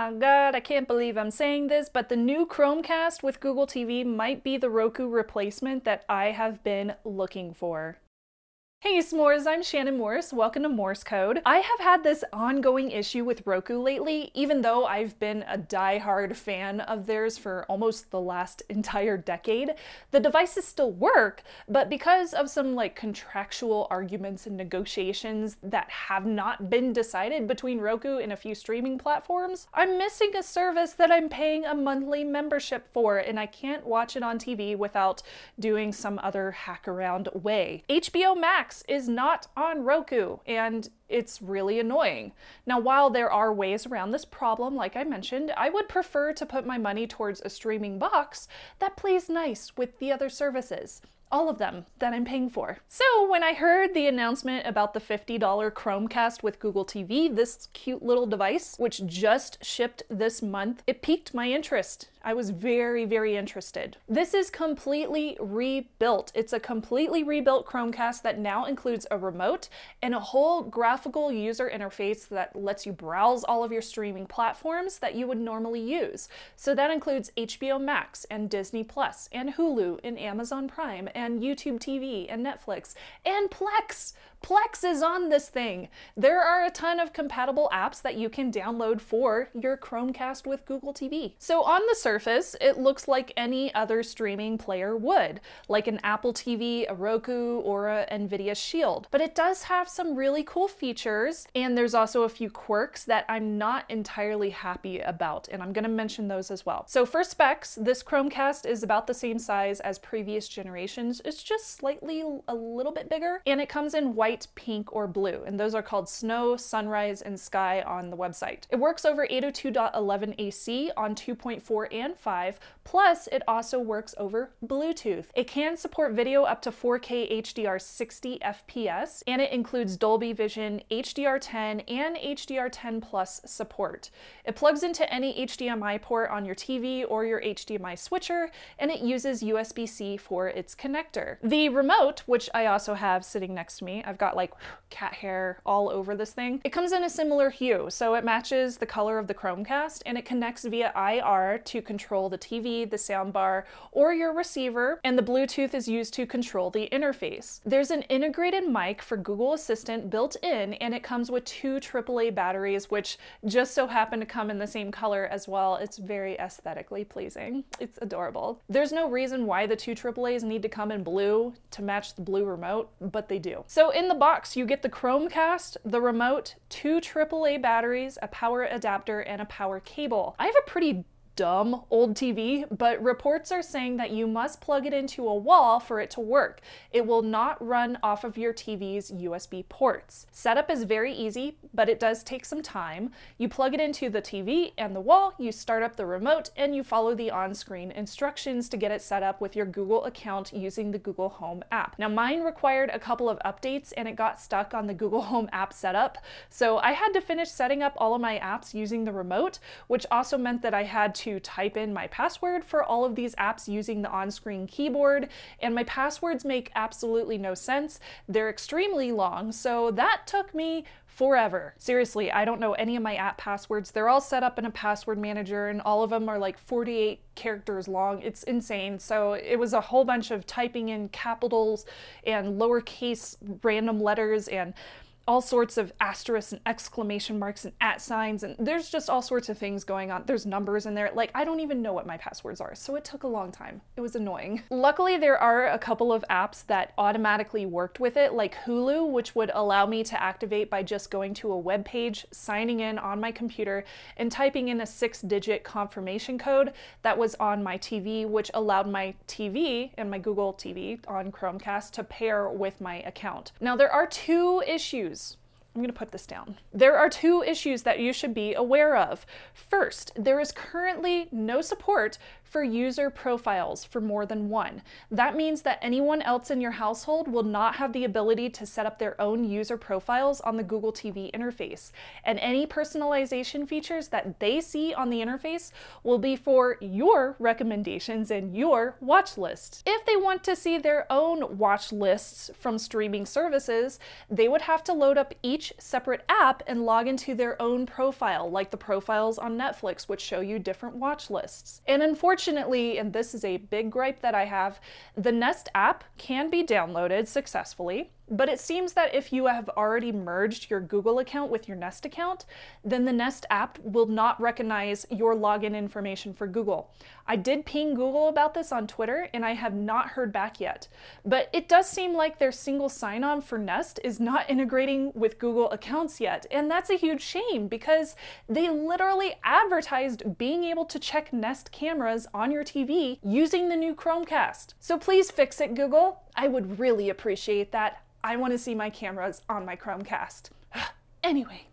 my god, I can't believe I'm saying this, but the new Chromecast with Google TV might be the Roku replacement that I have been looking for. Hey S'mores, I'm Shannon Morris. Welcome to Morse Code. I have had this ongoing issue with Roku lately, even though I've been a die-hard fan of theirs for almost the last entire decade. The devices still work, but because of some like contractual arguments and negotiations that have not been decided between Roku and a few streaming platforms, I'm missing a service that I'm paying a monthly membership for and I can't watch it on TV without doing some other hack around way. HBO Max Max is not on Roku, and it's really annoying. Now, while there are ways around this problem, like I mentioned, I would prefer to put my money towards a streaming box that plays nice with the other services all of them that I'm paying for. So when I heard the announcement about the $50 Chromecast with Google TV, this cute little device, which just shipped this month, it piqued my interest. I was very, very interested. This is completely rebuilt. It's a completely rebuilt Chromecast that now includes a remote and a whole graphical user interface that lets you browse all of your streaming platforms that you would normally use. So that includes HBO Max and Disney Plus and Hulu and Amazon Prime and YouTube TV and Netflix and Plex. Plex is on this thing. There are a ton of compatible apps that you can download for your Chromecast with Google TV. So on the surface, surface, it looks like any other streaming player would, like an Apple TV, a Roku, or a Nvidia Shield. But it does have some really cool features, and there's also a few quirks that I'm not entirely happy about, and I'm gonna mention those as well. So for specs, this Chromecast is about the same size as previous generations. It's just slightly a little bit bigger, and it comes in white, pink, or blue, and those are called Snow, Sunrise, and Sky on the website. It works over 802.11ac on 2.4 and and 5, plus it also works over Bluetooth. It can support video up to 4K HDR 60 FPS, and it includes Dolby Vision, HDR10, and HDR10 Plus support. It plugs into any HDMI port on your TV or your HDMI switcher, and it uses USB-C for its connector. The remote, which I also have sitting next to me, I've got like cat hair all over this thing, it comes in a similar hue, so it matches the color of the Chromecast, and it connects via IR to control the TV, the soundbar, or your receiver, and the Bluetooth is used to control the interface. There's an integrated mic for Google Assistant built in, and it comes with two AAA batteries, which just so happen to come in the same color as well. It's very aesthetically pleasing. It's adorable. There's no reason why the two AAAs need to come in blue to match the blue remote, but they do. So in the box, you get the Chromecast, the remote, two AAA batteries, a power adapter, and a power cable. I have a pretty dumb old TV, but reports are saying that you must plug it into a wall for it to work. It will not run off of your TV's USB ports. Setup is very easy, but it does take some time. You plug it into the TV and the wall, you start up the remote, and you follow the on-screen instructions to get it set up with your Google account using the Google Home app. Now mine required a couple of updates and it got stuck on the Google Home app setup, so I had to finish setting up all of my apps using the remote, which also meant that I had to to type in my password for all of these apps using the on-screen keyboard, and my passwords make absolutely no sense. They're extremely long, so that took me forever. Seriously, I don't know any of my app passwords. They're all set up in a password manager and all of them are like 48 characters long. It's insane. So it was a whole bunch of typing in capitals and lowercase random letters and all sorts of asterisks and exclamation marks and at signs and there's just all sorts of things going on. There's numbers in there. Like I don't even know what my passwords are. So it took a long time. It was annoying. Luckily there are a couple of apps that automatically worked with it like Hulu which would allow me to activate by just going to a web page, signing in on my computer and typing in a 6-digit confirmation code that was on my TV which allowed my TV and my Google TV on Chromecast to pair with my account. Now there are two issues issues. I'm going to put this down. There are two issues that you should be aware of. First, there is currently no support for user profiles for more than one. That means that anyone else in your household will not have the ability to set up their own user profiles on the Google TV interface. And any personalization features that they see on the interface will be for your recommendations and your watch list. If they want to see their own watch lists from streaming services, they would have to load up each separate app and log into their own profile, like the profiles on Netflix, which show you different watch lists. And unfortunately, Unfortunately, and this is a big gripe that I have, the Nest app can be downloaded successfully. But it seems that if you have already merged your Google account with your Nest account, then the Nest app will not recognize your login information for Google. I did ping Google about this on Twitter and I have not heard back yet. But it does seem like their single sign on for Nest is not integrating with Google accounts yet. And that's a huge shame because they literally advertised being able to check Nest cameras on your TV using the new Chromecast. So please fix it, Google. I would really appreciate that. I want to see my cameras on my Chromecast. anyway,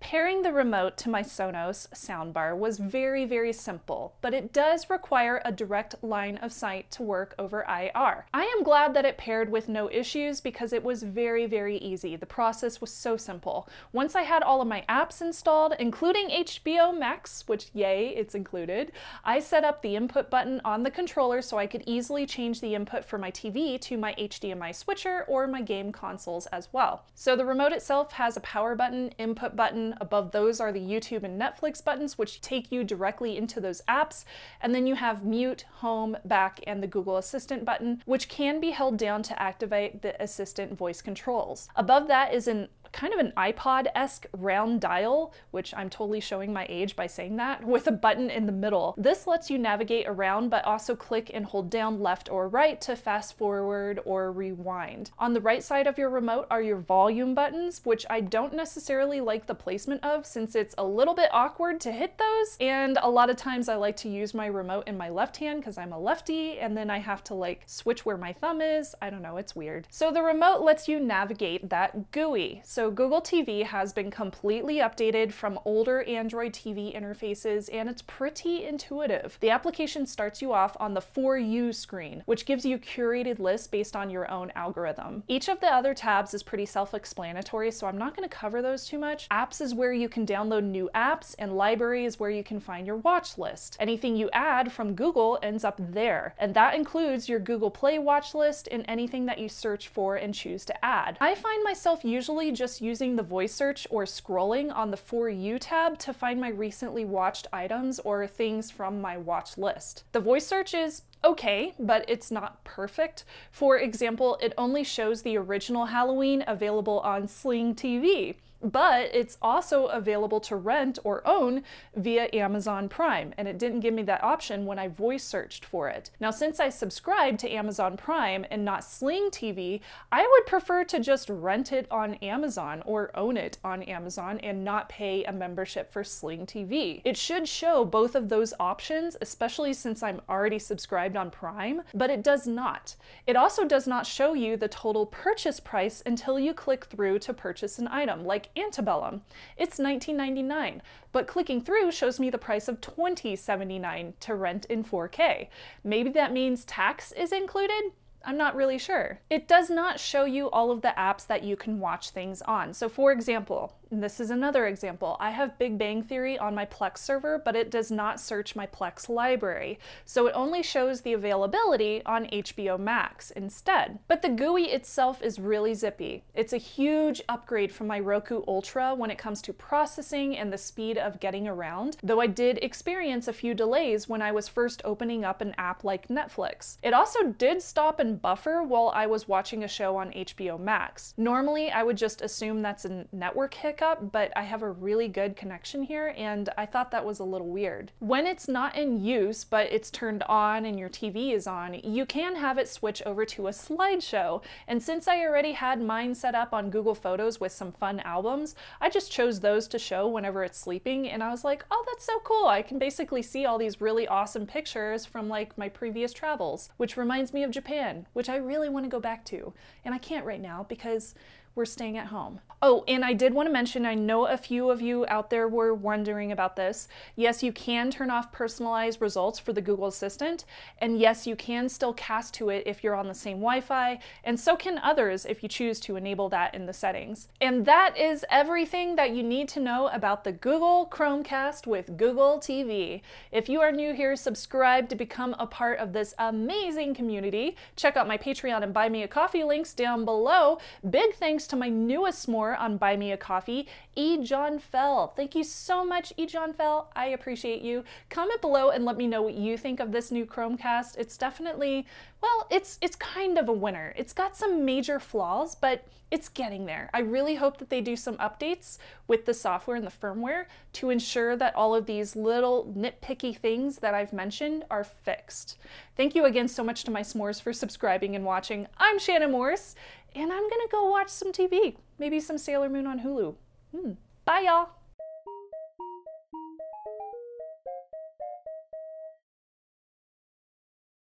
Pairing the remote to my Sonos soundbar was very, very simple, but it does require a direct line of sight to work over IR. I am glad that it paired with no issues because it was very, very easy. The process was so simple. Once I had all of my apps installed, including HBO Max, which yay, it's included, I set up the input button on the controller so I could easily change the input for my TV to my HDMI switcher or my game consoles as well. So the remote itself has a power button, input button, button. Above those are the YouTube and Netflix buttons, which take you directly into those apps. And then you have mute, home, back, and the Google Assistant button, which can be held down to activate the assistant voice controls. Above that is an kind of an iPod-esque round dial, which I'm totally showing my age by saying that, with a button in the middle. This lets you navigate around but also click and hold down left or right to fast forward or rewind. On the right side of your remote are your volume buttons, which I don't necessarily like the placement of since it's a little bit awkward to hit those. And a lot of times I like to use my remote in my left hand because I'm a lefty and then I have to like switch where my thumb is. I don't know, it's weird. So the remote lets you navigate that GUI. So so Google TV has been completely updated from older Android TV interfaces and it's pretty intuitive. The application starts you off on the For You screen, which gives you curated lists based on your own algorithm. Each of the other tabs is pretty self-explanatory, so I'm not gonna cover those too much. Apps is where you can download new apps and library is where you can find your watch list. Anything you add from Google ends up there, and that includes your Google Play watch list and anything that you search for and choose to add. I find myself usually just just using the voice search or scrolling on the For You tab to find my recently watched items or things from my watch list. The voice search is okay, but it's not perfect. For example, it only shows the original Halloween available on Sling TV, but it's also available to rent or own via Amazon Prime, and it didn't give me that option when I voice searched for it. Now, since I subscribe to Amazon Prime and not Sling TV, I would prefer to just rent it on Amazon or own it on Amazon and not pay a membership for Sling TV. It should show both of those options, especially since I'm already subscribed described on Prime, but it does not. It also does not show you the total purchase price until you click through to purchase an item, like Antebellum. It's $19.99, but clicking through shows me the price of $20.79 to rent in 4K. Maybe that means tax is included? I'm not really sure. It does not show you all of the apps that you can watch things on. So for example, this is another example. I have Big Bang Theory on my Plex server, but it does not search my Plex library, so it only shows the availability on HBO Max instead. But the GUI itself is really zippy. It's a huge upgrade from my Roku Ultra when it comes to processing and the speed of getting around, though I did experience a few delays when I was first opening up an app like Netflix. It also did stop and buffer while I was watching a show on HBO Max. Normally, I would just assume that's a network hiccup but I have a really good connection here, and I thought that was a little weird. When it's not in use, but it's turned on and your TV is on, you can have it switch over to a slideshow. And since I already had mine set up on Google Photos with some fun albums, I just chose those to show whenever it's sleeping, and I was like, oh, that's so cool. I can basically see all these really awesome pictures from like my previous travels, which reminds me of Japan, which I really want to go back to. And I can't right now because we're staying at home. Oh, and I did want to mention I know a few of you out there were wondering about this. Yes, you can turn off personalized results for the Google Assistant, and yes, you can still cast to it if you're on the same Wi Fi, and so can others if you choose to enable that in the settings. And that is everything that you need to know about the Google Chromecast with Google TV. If you are new here, subscribe to become a part of this amazing community. Check out my Patreon and buy me a coffee links down below. Big thanks thanks to my newest s'more on Buy Me a Coffee, E. John Fell. Thank you so much, E. John Fell. I appreciate you. Comment below and let me know what you think of this new Chromecast. It's definitely, well, it's it's kind of a winner. It's got some major flaws, but it's getting there. I really hope that they do some updates with the software and the firmware to ensure that all of these little nitpicky things that I've mentioned are fixed. Thank you again so much to my s'mores for subscribing and watching. I'm Shannon Morse and I'm gonna go watch some TV, maybe some Sailor Moon on Hulu. Hmm. Bye, y'all.